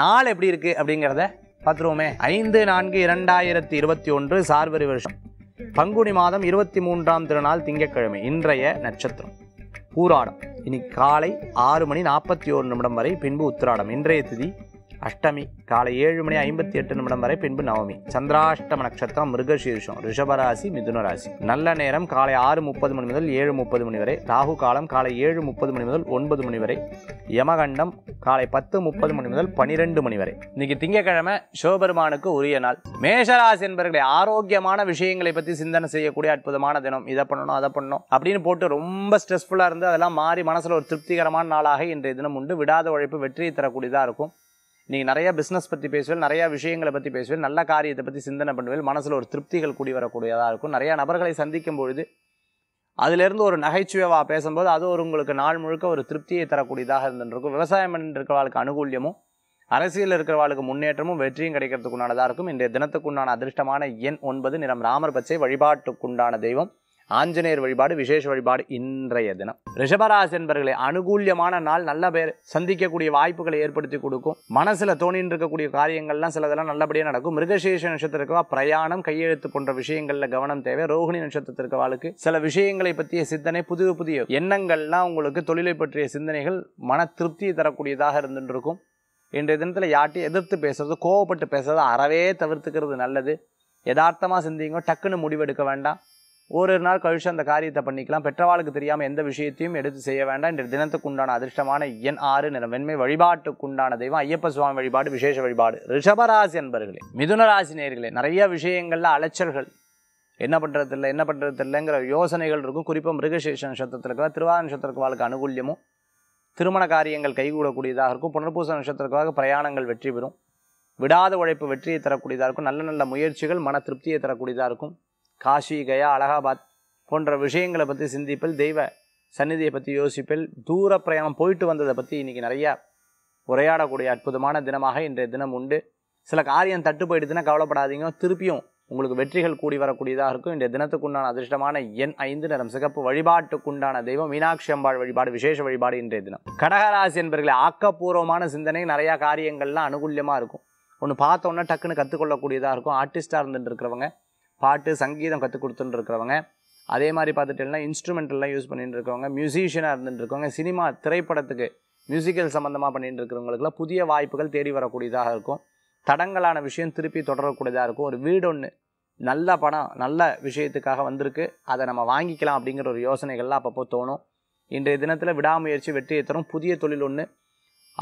நாள் எப்படி இருக்கு அப்படிங்கிறத பார்த்துருவோமே ஐந்து நான்கு இரண்டாயிரத்தி இருபத்தி ஒன்று சார்வரி வருஷம் பங்குனி மாதம் இருபத்தி மூன்றாம் திருநாள் திங்கட்கிழமை இன்றைய நட்சத்திரம் பூராடம் இனி காலை ஆறு மணி நாற்பத்தி ஒரு நிமிடம் வரை பின்பு உத்திராடம் இன்றைய திதி அஷ்டமி காலை ஏழு மணி ஐம்பத்தி எட்டு நிமிடம் வரை பின்பு நவமி சந்திராஷ்டம நட்சத்திரம் மிருகசீர்ஷம் ரிஷபராசி மிதுனராசி நல்ல நேரம் காலை ஆறு முப்பது மணி முதல் ஏழு முப்பது மணி வரை ராகு காலம் காலை ஏழு முப்பது மணி முதல் ஒன்பது மணி வரை யமகண்டம் காலை பத்து முப்பது மணி முதல் பனிரெண்டு மணி வரை இன்னைக்கு திங்கக்கிழமை சிவபெருமானுக்கு உரிய நாள் மேஷராசி என்பவர்களை ஆரோக்கியமான விஷயங்களை பற்றி சிந்தனை செய்யக்கூடிய அற்புதமான தினம் இதை பண்ணணும் அதை பண்ணணும் அப்படின்னு போட்டு ரொம்ப ஸ்ட்ரெஸ்ஃபுல்லாக இருந்து அதெல்லாம் மாறி மனசில் ஒரு திருப்திகரமான நாளாக இன்றைய தினம் உண்டு விடாத உழைப்பு வெற்றியை தரக்கூடியதாக இருக்கும் நீங்கள் நிறையா பிஸ்னஸ் பற்றி பேசுவேன் நிறையா விஷயங்களை பற்றி பேசுவேன் நல்ல காரியத்தை பற்றி சிந்தனை பண்ணுவேன் மனசில் ஒரு திருப்திகள் கூடி வரக்கூடியதாக இருக்கும் நிறையா நபர்களை சந்திக்கும் பொழுது அதிலேருந்து ஒரு நகைச்சுவையாக பேசும்போது அது ஒரு உங்களுக்கு நாள் முழுக்க ஒரு திருப்தியை தரக்கூடியதாக இருந்துருக்கும் விவசாயம் இருக்கிறவர்களுக்கு அனுகூல்யமும் அரசியலில் இருக்கிறவர்களுக்கு முன்னேற்றமும் வெற்றியும் கிடைக்கிறதுக்குண்டானதாக இருக்கும் இன்றைய தினத்துக்குண்டான அதிர்ஷ்டமான எண் ஒன்பது நிறம் ராமர் பச்சை வழிபாட்டுக்குண்டான தெய்வம் ஆஞ்சநேயர் வழிபாடு விசேஷ வழிபாடு இன்றைய தினம் ரிஷபராசி என்பர்களே அனுகூல்யமான நாள் நல்ல பேர் சந்திக்கக்கூடிய வாய்ப்புகளை ஏற்படுத்தி கொடுக்கும் மனசில் தோணின்னு இருக்கக்கூடிய காரியங்கள்லாம் சிலதெல்லாம் நல்லபடியாக நடக்கும் மிருகசேஷ நட்சத்திரக்கவா பிரயாணம் கையெழுத்து போன்ற விஷயங்களில் கவனம் தேவை ரோஹிணி நட்சத்திரத்திற்கு வாழ்க்கு சில விஷயங்களை பற்றிய சிந்தனை புதிய புதிய எண்ணங்கள்லாம் உங்களுக்கு தொழிலை பற்றிய சிந்தனைகள் மன திருப்தியை தரக்கூடியதாக இருந்துருக்கும் இன்றைய தினத்தில் யார்ட்டையும் எதிர்த்து பேசுறது கோவப்பட்டு பேசுறது அறவே தவிர்த்துக்கிறது நல்லது யதார்த்தமாக சிந்திங்க டக்குன்னு முடிவெடுக்க வேண்டாம் ஓரிரு நாள் கழிச்சு அந்த காரியத்தை பண்ணிக்கலாம் பெற்றவாளுக்கு தெரியாமல் எந்த விஷயத்தையும் எடுத்து செய்ய வேண்டாம் இன்று தினத்துக்கு உண்டான அதிர்ஷ்டமான எண் ஆறு நிறம் வெண்மை வழிபாட்டுக்குண்டான தெய்வம் ஐயப்ப சுவாமி வழிபாடு விசேஷ வழிபாடு ரிஷபராசி என்பர்களே மிதுன நேர்களே நிறைய விஷயங்களில் அலைச்சல்கள் என்ன பண்ணுறது இல்லை என்ன பண்ணுறது இல்லைங்கிற யோசனைகள் இருக்கும் குறிப்பாக மிருகசேஷ நட்சத்திரத்தில் இருக்கிற திருவாத நட்சத்திரத்துக்கு அனுகூல்யமும் திருமண காரியங்கள் கைகூடக்கூடியதாக இருக்கும் புனர்பூச நட்சத்திரத்துக்காக பிரயாணங்கள் வெற்றி பெறும் விடாத உழைப்பு வெற்றியை தரக்கூடியதாக இருக்கும் நல்ல நல்ல முயற்சிகள் மன திருப்தியை தரக்கூடியதாக இருக்கும் காஷி கயா அலகாபாத் போன்ற விஷயங்களை பற்றி சிந்திப்பில் தெய்வ சந்நிதியை பற்றி யோசிப்பில் தூர பிரயாணம் போயிட்டு வந்ததை பற்றி இன்றைக்கி நிறையா உரையாடக்கூடிய அற்புதமான தினமாக இன்றைய தினம் உண்டு சில காரியம் தட்டு போயிடுதுன்னா கவலைப்படாதீங்க திருப்பியும் உங்களுக்கு வெற்றிகள் கூடி வரக்கூடியதாக இருக்கும் இன்றைய தினத்துக்குண்டான அதிர்ஷ்டமான என் ஐந்து நிறம் சிகப்பு வழிபாட்டுக்குண்டான தெய்வம் மீனாட்சி அம்பாள் வழிபாடு விசேஷ வழிபாடு இன்றைய தினம் கடகராசி என்பர்களை ஆக்கப்பூர்வமான சிந்தனை நிறையா காரியங்கள்லாம் அனுகூல்யமாக இருக்கும் ஒன்று பார்த்தோன்னா டக்குன்னு கற்றுக்கொள்ளக்கூடியதாக இருக்கும் ஆர்டிஸ்டாக இருந்துட்டு இருக்கிறவங்க பாட்டு சங்கீதம் கற்றுக் கொடுத்துட்டு இருக்கிறவங்க அதே மாதிரி பார்த்துட்டோம்னா இன்ஸ்ட்ருமெண்டெல்லாம் யூஸ் பண்ணிட்டு இருக்கவங்க மியூசிஷியனாக இருந்துட்டு இருக்கவங்க சினிமா திரைப்படத்துக்கு மியூசிக்கல் சம்மந்தமாக பண்ணிட்டு இருக்கிறவங்களுக்குலாம் புதிய வாய்ப்புகள் தேடி வரக்கூடியதாக இருக்கும் தடங்களான விஷயம் திருப்பி தொடரக்கூடியதாக இருக்கும் ஒரு வீடு ஒன்று நல்ல படம் நல்ல விஷயத்துக்காக வந்திருக்கு அதை நம்ம வாங்கிக்கலாம் அப்படிங்கிற ஒரு யோசனைகள்லாம் அப்பப்போ தோணும் இன்றைய தினத்தில் விடாமுயற்சி வெற்றியை தரும் புதிய தொழில் ஒன்று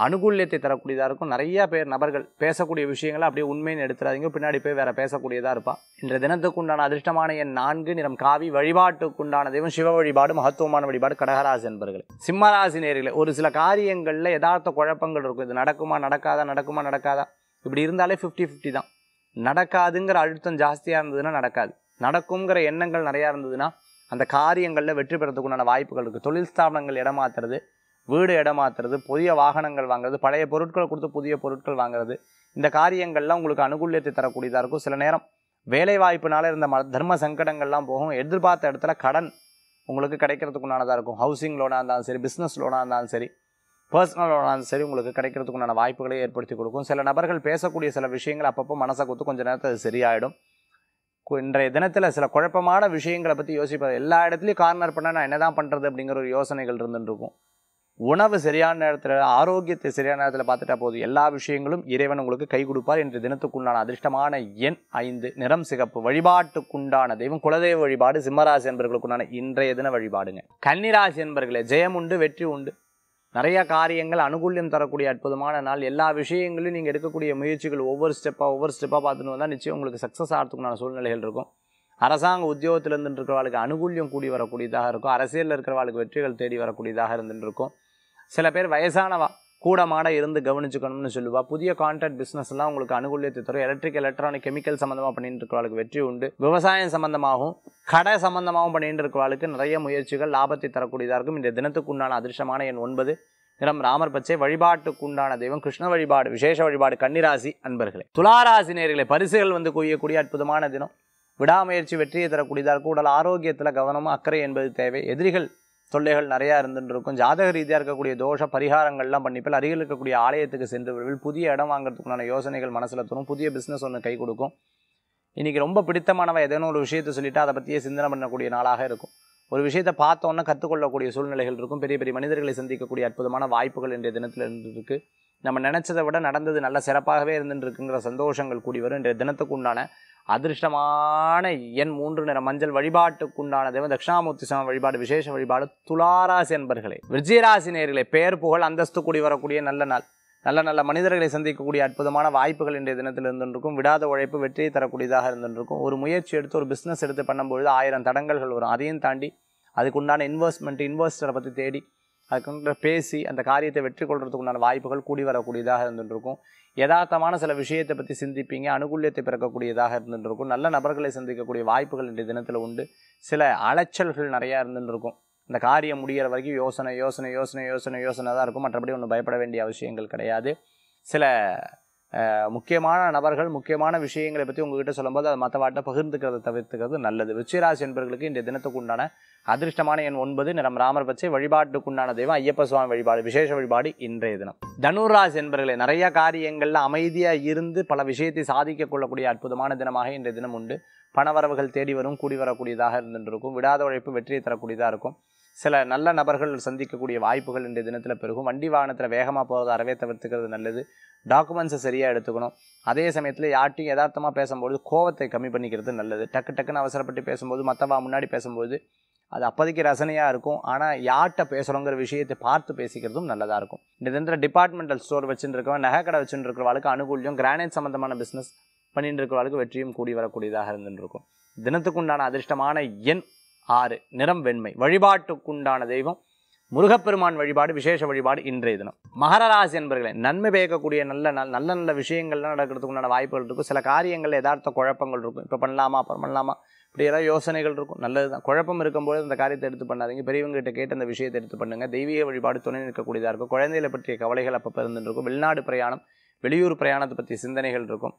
அனுகூல்யத்தை தரக்கூடியதாக இருக்கும் நிறையா பேர் நபர்கள் பேசக்கூடிய விஷயங்களை அப்படியே உண்மைன்னு எடுத்துறாதீங்க பின்னாடி போய் வேறு பேசக்கூடியதாக இருப்பான் இன்றைய தினத்துக்குண்டான அதிர்ஷ்டமான என் நான்கு நிறம் காவி வழிபாட்டுக்குண்டான தெய்வம் சிவ வழிபாடு மகத்துவமான வழிபாடு கடகராசி என்பர்கள் சிம்மராசி நேர்களை ஒரு சில காரியங்களில் யதார்த்த குழப்பங்கள் இருக்கும் இது நடக்குமா நடக்காதா நடக்குமா நடக்காதா இப்படி இருந்தாலே ஃபிஃப்டி ஃபிஃப்டி தான் நடக்காதுங்கிற அழுத்தம் ஜாஸ்தியாக இருந்ததுன்னா நடக்காது நடக்குங்கிற எண்ணங்கள் நிறையா இருந்ததுன்னா அந்த காரியங்களில் வெற்றி பெறத்துக்குண்டான வாய்ப்புகள் இருக்குது தொழில் ஸ்தாபனங்கள் இடமாத்துறது வீடு இடமாத்துறது புதிய வாகனங்கள் வாங்குறது பழைய பொருட்களை கொடுத்து புதிய பொருட்கள் வாங்குறது இந்த காரியங்கள்லாம் உங்களுக்கு அனுகூலியத்தை தரக்கூடியதாக இருக்கும் சில நேரம் வேலை வாய்ப்புனால இருந்த ம தர்ம சங்கடங்கள்லாம் போகும் எதிர்பார்த்த இடத்துல கடன் உங்களுக்கு உண்டானதாக இருக்கும் ஹவுசிங் லோனாக இருந்தாலும் சரி பிஸ்னஸ் லோனாக இருந்தாலும் சரி பர்சனல் லோனாக இருந்தாலும் சரி உங்களுக்கு உண்டான வாய்ப்புகளை ஏற்படுத்தி கொடுக்கும் சில நபர்கள் பேசக்கூடிய சில விஷயங்கள் அப்பப்போ மனசை கொடுத்து கொஞ்சம் நேரத்தில் அது சரியாயிடும் இன்றைய தினத்தில் சில குழப்பமான விஷயங்களை பற்றி யோசிப்பது எல்லா இடத்துலையும் கார்னர் பண்ணால் நான் என்ன தான் பண்ணுறது அப்படிங்கிற ஒரு யோசனைகள் இருந்துருக்கும் உணவு சரியான நேரத்தில் ஆரோக்கியத்தை சரியான நேரத்தில் பார்த்துட்டா போதும் எல்லா விஷயங்களும் இறைவன் உங்களுக்கு கை கொடுப்பார் என்று தினத்துக்குண்டான அதிர்ஷ்டமான எண் ஐந்து நிறம் சிகப்பு வழிபாட்டுக்குண்டான தெய்வம் குலதெய்வ வழிபாடு சிம்மராசி என்பர்களுக்குண்டான இன்றைய தின வழிபாடுங்க கன்னிராசி என்பர்களே ஜெயம் உண்டு வெற்றி உண்டு நிறைய காரியங்கள் அனுகூல்யம் தரக்கூடிய அற்புதமான நாள் எல்லா விஷயங்களையும் நீங்கள் எடுக்கக்கூடிய முயற்சிகள் ஒவ்வொரு ஸ்டெப்பாக ஒவ்வொரு ஸ்டெப்பாக பார்த்துன்னு வந்தால் நிச்சயம் உங்களுக்கு சக்ஸஸ் ஆகிறதுக்குண்டான சூழ்நிலைகள் இருக்கும் அரசாங்க உத்தியோகத்தில் இருந்துட்டு இருக்கிறவாளுக்கு அனுகூல்யம் கூடி வரக்கூடியதாக இருக்கும் அரசியலில் இருக்கிறவாளுக்கு வெற்றிகள் தேடி வரக்கூடியதாக இருந்துட்டு இருக்கும் சில பேர் வயசானவா கூட மாட இருந்து கவனிச்சுக்கணும்னு சொல்லுவா புதிய கான்ட்ராக்ட் பிஸ்னஸ்லாம் உங்களுக்கு அனுகூலியத்தை தரும் எலக்ட்ரிக் எலக்ட்ரானிக் கெமிக்கல் சம்மந்தமாக பண்ணிட்டு இருக்கிறவளுக்கு வெற்றி உண்டு விவசாயம் சம்மந்தமாகவும் கடை சம்மந்தமாகவும் பண்ணிட்டு இருக்கிறவளுக்கு நிறைய முயற்சிகள் லாபத்தை தரக்கூடியதாக இருக்கும் இந்த தினத்துக்கு உண்டான அதிர்ஷ்டமான எண் ஒன்பது நிறம் ராமர் பச்சை வழிபாட்டுக்கு உண்டான தெய்வம் கிருஷ்ண வழிபாடு விசேஷ வழிபாடு கன்னிராசி அன்பர்களே துளாராசி நேர்களை பரிசுகள் வந்து குய்யக்கூடிய அற்புதமான தினம் விடாமுயற்சி வெற்றியை தரக்கூடியதாக இருக்கும் உடல் ஆரோக்கியத்தில் கவனமும் அக்கறை என்பது தேவை எதிரிகள் தொல்லைகள் நிறையா இருந்துட்டு இருக்கும் ஜாதக ரீதியாக இருக்கக்கூடிய தோஷ பரிகாரங்கள்லாம் பண்ணிப்பில் அருகில் இருக்கக்கூடிய ஆலயத்துக்கு சென்று விடுவில் புதிய இடம் வாங்குறதுக்குண்டான யோசனைகள் மனசில் தரும் புதிய பிஸ்னஸ் ஒன்று கை கொடுக்கும் இன்றைக்கி ரொம்ப பிடித்தமானவ ஏதேனும் ஒரு விஷயத்தை சொல்லிவிட்டு அதை பற்றியே சிந்தனை பண்ணக்கூடிய நாளாக இருக்கும் ஒரு விஷயத்தை பார்த்தோன்னா கற்றுக்கொள்ளக்கூடிய சூழ்நிலைகள் இருக்கும் பெரிய பெரிய மனிதர்களை சந்திக்கக்கூடிய அற்புதமான வாய்ப்புகள் இன்றைய தினத்தில் இருக்குது நம்ம நினச்சதை விட நடந்தது நல்ல சிறப்பாகவே இருந்துருக்குங்கிற சந்தோஷங்கள் கூடி வரும் இன்றைய தினத்துக்கு உண்டான அதிர்ஷ்டமான எண் மூன்று நிற மஞ்சள் வழிபாட்டுக்குண்டான தெய்வம் தட்சிணாமூர்த்தி சம வழிபாடு விசேஷ வழிபாடு துளாராசி என்பர்களே விஜயராசி நேர்களே பேர் புகழ் அந்தஸ்து கூடி வரக்கூடிய நல்ல நாள் நல்ல நல்ல மனிதர்களை சந்திக்கக்கூடிய அற்புதமான வாய்ப்புகள் இன்றைய தினத்தில் இருந்துருக்கும் விடாத உழைப்பு வெற்றியை தரக்கூடியதாக இருந்துருக்கும் ஒரு முயற்சி எடுத்து ஒரு பிஸ்னஸ் எடுத்து பண்ணும்பொழுது ஆயிரம் தடங்கல்கள் வரும் அதையும் தாண்டி அதுக்குண்டான இன்வெஸ்ட்மெண்ட் இன்வெஸ்டரை பற்றி தேடி அதுக்குன்ற பேசி அந்த காரியத்தை வெற்றி கொள்றதுக்குண்டான வாய்ப்புகள் கூடி வரக்கூடியதாக இருந்துருக்கும் யதார்த்தமான சில விஷயத்தை பற்றி சிந்திப்பீங்க அனுகூலியத்தை பிறக்கக்கூடியதாக இருந்துருக்கும் நல்ல நபர்களை சந்திக்கக்கூடிய வாய்ப்புகள் இன்றைய தினத்தில் உண்டு சில அலைச்சல்கள் நிறையா இருந்துருக்கும் இந்த காரியம் முடிகிற வரைக்கும் யோசனை யோசனை யோசனை யோசனை யோசனை தான் இருக்கும் மற்றபடி ஒன்றும் பயப்பட வேண்டிய அவசியங்கள் கிடையாது சில முக்கியமான நபர்கள் முக்கியமான விஷயங்களை பற்றி உங்ககிட்ட சொல்லும்போது அது மற்றவாட்ட பகிர்ந்துக்கிறத தவிர்த்துக்கிறது நல்லது விச்சிராசி என்பர்களுக்கு இந்த தினத்துக்கு உண்டான அதிர்ஷ்டமான எண் ஒன்பது நிறம் ராமர் பச்சை வழிபாட்டுக்குண்டான தெய்வம் ஐயப்ப சுவாமி வழிபாடு விசேஷ வழிபாடு இன்றைய தினம் தனுராசி என்பர்களே நிறைய காரியங்களில் அமைதியாக இருந்து பல விஷயத்தை சாதிக்க கொள்ளக்கூடிய அற்புதமான தினமாக இன்றைய தினம் உண்டு பணவரவுகள் தேடி வரும் கூடி வரக்கூடியதாக இருக்கும் விடாத உழைப்பு வெற்றியை தரக்கூடியதாக இருக்கும் சில நல்ல நபர்கள் சந்திக்கக்கூடிய வாய்ப்புகள் இன்றைய தினத்தில் பெருகும் வண்டி வாகனத்தில் வேகமாக போகிறத அறவே தவிர்த்துக்கிறது நல்லது டாக்குமெண்ட்ஸை சரியாக எடுத்துக்கணும் அதே சமயத்தில் யார்ட்டையும் யதார்த்தமாக பேசும்போது கோவத்தை கம்மி பண்ணிக்கிறது நல்லது டக்கு டக்குன்னு அவசரப்பட்டு பேசும்போது மற்றவா முன்னாடி பேசும்போது அது அப்போதைக்கு ரசனையாக இருக்கும் ஆனால் யார்கிட்ட பேசுகிறோங்கிற விஷயத்தை பார்த்து பேசிக்கிறதும் நல்லதாக இருக்கும் இந்த தினத்தில் டிபார்ட்மெண்டல் ஸ்டோர் வச்சுருக்கவன் இருக்கவன் நகை கடை வச்சுட்டு இருக்கிறவளுக்கு அனுகூலியம் கிரானைட் சம்மந்தமான பிஸ்னஸ் பண்ணிட்டு இருக்கிறவளுக்கு வெற்றியும் கூடி வரக்கூடியதாக இருந்துருக்கும் தினத்துக்குண்டான அதிர்ஷ்டமான எண் ஆறு நிறம் வெண்மை வழிபாட்டுக்குண்டான தெய்வம் முருகப்பெருமான் வழிபாடு விசேஷ வழிபாடு இன்றைய தினம் மகர ராசி என்பர்களே நன்மை பயக்கக்கூடிய நல்ல நாள் நல்ல நல்ல விஷயங்கள்லாம் நடக்கிறதுக்கு உண்டான வாய்ப்புகள் இருக்கும் சில காரியங்கள் எதார்த்த குழப்பங்கள் இருக்கும் இப்போ பண்ணலாமா அப்புறம் பண்ணலாமா இப்படி ஏதாவது யோசனைகள் இருக்கும் நல்லது தான் குழப்பம் இருக்கும்போது அந்த காரியத்தை எடுத்து பண்ணாதீங்க பெரியவங்ககிட்ட கேட்டு அந்த விஷயத்தை எடுத்து பண்ணுங்கள் தெய்வீக வழிபாடு துணை நிற்கக்கூடியதாக இருக்கும் குழந்தைகளை பற்றிய கவலைகள் அப்போ இருந்துட்டு இருக்கும் வெளிநாடு பிரயாணம் வெளியூர் பிரயாணத்தை பற்றிய சிந்தனைகள் இருக்கும்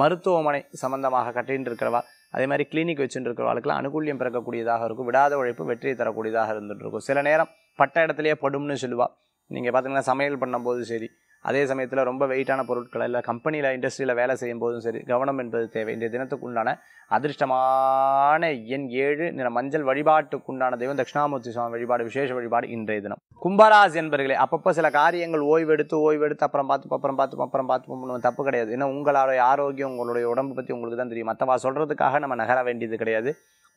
மருத்துவமனை சம்பந்தமாக கட்டின்னு இருக்கிறவா அதே மாதிரி கிளினிக் வச்சுட்டு ஆளுக்கெல்லாம் அனுகூல்யம் பிறக்கக்கூடியதாக இருக்கும் விடாத உழைப்பு வெற்றியை தரக்கூடியதாக இருந்துகிட்டு இருக்கும் சில நேரம் பட்ட இடத்துலையே படும்னு சொல்லுவாள் நீங்கள் பார்த்தீங்கன்னா சமையல் பண்ணும்போது சரி அதே சமயத்தில் ரொம்ப வெயிட்டான பொருட்களை இல்லை கம்பெனியில் இண்டஸ்ட்ரியில் வேலை செய்யும் போதும் சரி கவனம் என்பது தேவை இந்த தினத்துக்கு உண்டான அதிர்ஷ்டமான எண் ஏழு நிற மஞ்சள் வழிபாட்டுக்குண்டான தெய்வம் தட்சிணாமூர்த்தி சுவாமி வழிபாடு விசேஷ வழிபாடு இன்றைய தினம் கும்பராசி என்பர்களே அப்பப்போ சில காரியங்கள் ஓய்வெடுத்து ஓய்வெடுத்து அப்புறம் பார்த்து அப்புறம் பார்த்து அப்புறம் பார்த்து பண்ணுவோம் தப்பு கிடையாது ஏன்னா உங்களுடைய ஆரோக்கியம் உங்களுடைய உடம்பு பற்றி உங்களுக்கு தான் தெரியும் மற்றவா சொல்கிறதுக்காக நம்ம நகர வேண்டியது கிடையாது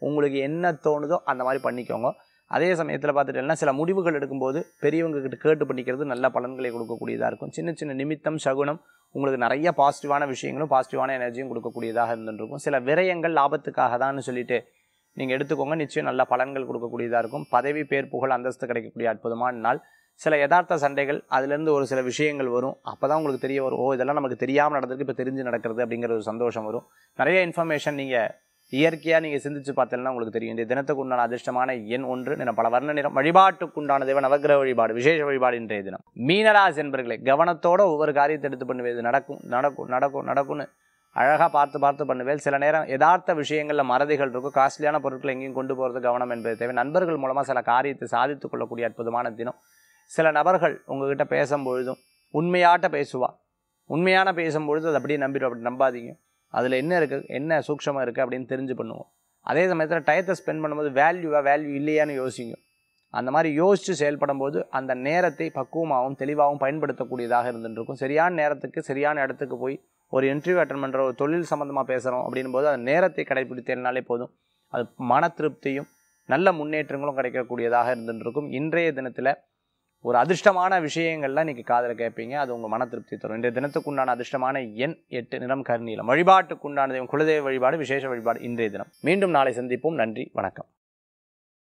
உங்களுக்கு என்ன தோணுதோ அந்த மாதிரி பண்ணிக்கோங்க அதே சமயத்தில் பார்த்துட்டேன்னா சில முடிவுகள் எடுக்கும்போது பெரியவங்க கிட்ட கேட்டு பண்ணிக்கிறது நல்ல பலன்களை கொடுக்கக்கூடியதாக இருக்கும் சின்ன சின்ன நிமித்தம் சகுனம் உங்களுக்கு நிறைய பாசிட்டிவான விஷயங்களும் பாசிட்டிவான எனர்ஜியும் கொடுக்கக்கூடியதாக இருந்துருக்கும் சில விரயங்கள் லாபத்துக்காக தான் சொல்லிட்டு நீங்கள் எடுத்துக்கோங்க நிச்சயம் நல்ல பலன்கள் கொடுக்கக்கூடியதாக இருக்கும் பதவி பேர் புகழ் அந்தஸ்து கிடைக்கக்கூடிய அற்புதமான நாள் சில யதார்த்த சண்டைகள் அதுலேருந்து ஒரு சில விஷயங்கள் வரும் அப்போ தான் உங்களுக்கு தெரிய வரும் ஓ இதெல்லாம் நமக்கு தெரியாமல் நடந்திருக்கு இப்போ தெரிஞ்சு நடக்கிறது அப்படிங்கிற ஒரு சந்தோஷம் வரும் நிறைய இன்ஃபர்மேஷன் நீங்கள் இயற்கையாக நீங்கள் சிந்திச்சு பார்த்தீங்கன்னா உங்களுக்கு தெரியும் இந்த தினத்துக்கு உண்டான அதிர்ஷ்டமான எண் ஒன்று நிறம் பல வர்ண நிறம் வழிபாட்டுக்குண்டான தேவை நவகிரக வழிபாடு விசேஷ வழிபாடு இன்றைய தினம் மீனராசி என்பர்களே கவனத்தோட ஒவ்வொரு காரியத்தை எடுத்து பண்ணுவேது நடக்கும் நடக்கும் நடக்கும் நடக்கும்னு அழகாக பார்த்து பார்த்து பண்ணுவேன் சில நேரம் யதார்த்த விஷயங்களில் மறதிகள் இருக்கும் காஸ்ட்லியான பொருட்களை எங்கேயும் கொண்டு போகிறது கவனம் என்பது தேவை நண்பர்கள் மூலமாக சில காரியத்தை சாதித்து கொள்ளக்கூடிய அற்புதமான தினம் சில நபர்கள் உங்ககிட்ட பேசும்பொழுதும் உண்மையாட்ட பேசுவா உண்மையான பேசும்பொழுது அதை அப்படியே நம்பிடும் அப்படி நம்பாதீங்க அதில் என்ன இருக்குது என்ன சூக்ஷமாக இருக்குது அப்படின்னு தெரிஞ்சு பண்ணுவோம் அதே சமயத்தில் டயத்தை ஸ்பெண்ட் பண்ணும்போது வேல்யூவாக வேல்யூ இல்லையான்னு யோசிங்க அந்த மாதிரி யோசித்து செயல்படும் போது அந்த நேரத்தை பக்குவமாகவும் தெளிவாகவும் பயன்படுத்தக்கூடியதாக இருந்துருக்கும் சரியான நேரத்துக்கு சரியான இடத்துக்கு போய் ஒரு இன்டர்வியூ அட்டன் பண்ணுற ஒரு தொழில் சம்மந்தமாக பேசுகிறோம் அப்படின் போது அந்த நேரத்தை கடைப்பிடித்தேனாலே போதும் அது மன திருப்தியும் நல்ல முன்னேற்றங்களும் கிடைக்கக்கூடியதாக இருந்துருக்கும் இன்றைய தினத்தில் ஒரு அதிர்ஷ்டமான விஷயங்கள்லாம் இன்றைக்கி காதில் கேட்பீங்க அது உங்கள் மன திருப்தி தரும் இன்றைய தினத்துக்கு உண்டான அதிர்ஷ்டமான எண் எட்டு நிறம் கருநீலம் வழிபாட்டுக்குண்டானது குலதெய்வ வழிபாடு விசேஷ வழிபாடு இன்றைய தினம் மீண்டும் நாளை சந்திப்போம் நன்றி வணக்கம்